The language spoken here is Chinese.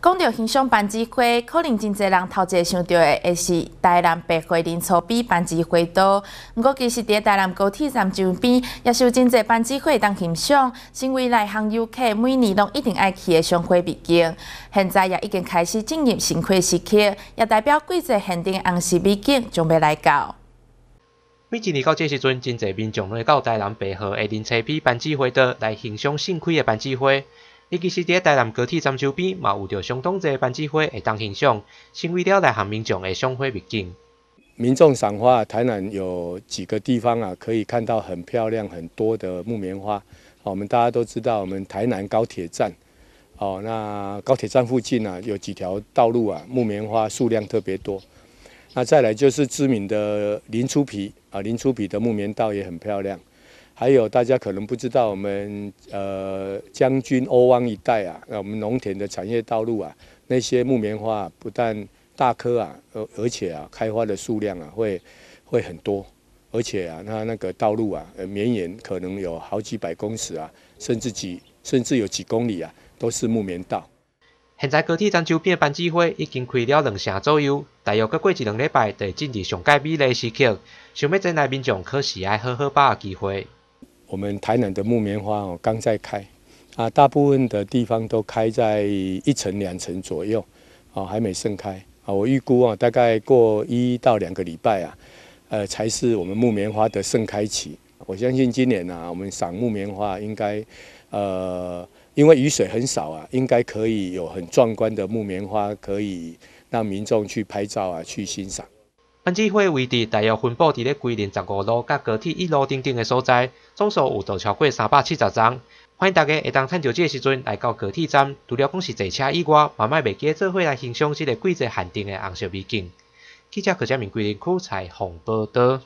讲到欣赏班聚会，可能真侪人头一个想到的，会是台南白鹤林厝边班聚会多。不过其实伫台南高铁站周边，也是真侪班聚会当欣赏，成为来行游客每年拢一定爱去的赏花秘境。现在也已经开始进入盛开时期，也代表季节限定红时美景准备来到。每一年到这时阵，真侪民众会到台南白河林厝边班聚会多，来欣赏盛开的班聚会。伊其实伫台南高铁站周边，嘛有着相当侪的班次花会当欣象，成为了台韩民众的赏花秘境。民众赏花，台南有几个地方啊，可以看到很漂亮、很多的木棉花。我们大家都知道，我们台南高铁站，哦，那高铁站附近啊，有几条道路啊，木棉花数量特别多。那再来就是知名的林初皮啊，林初皮的木棉道也很漂亮。还有大家可能不知道，我们呃将军欧湾一带啊，那我们农田的产业道路啊，那些木棉花不但大棵啊，而而且啊开花的数量啊会会很多，而且啊，它那个道路啊绵延可能有好几百公尺啊，甚至几甚至有几公里啊，都是木棉道。现在高铁漳州变班机会已经开了两成左右，大约再过一两礼拜，地进入上届的雷时刻，想要在那民众可试爱好好把握机会。我们台南的木棉花哦，刚在开啊，大部分的地方都开在一层两层左右，哦，还没盛开啊。我预估啊，大概过一到两个礼拜啊，呃，才是我们木棉花的盛开期。我相信今年呢，我们赏木棉花应该，呃，因为雨水很少啊，应该可以有很壮观的木棉花，可以让民众去拍照啊，去欣赏。花市会位置大约分布伫咧桂林十五路、甲高铁一路等等的所在，总数有做超过三百七十张。欢迎大家会当趁着即个时阵来到高铁站，除了讲是坐车以外，万万未记做伙来欣赏即个季节限定的红色美景。记者郭正明，桂林枯菜洪波的。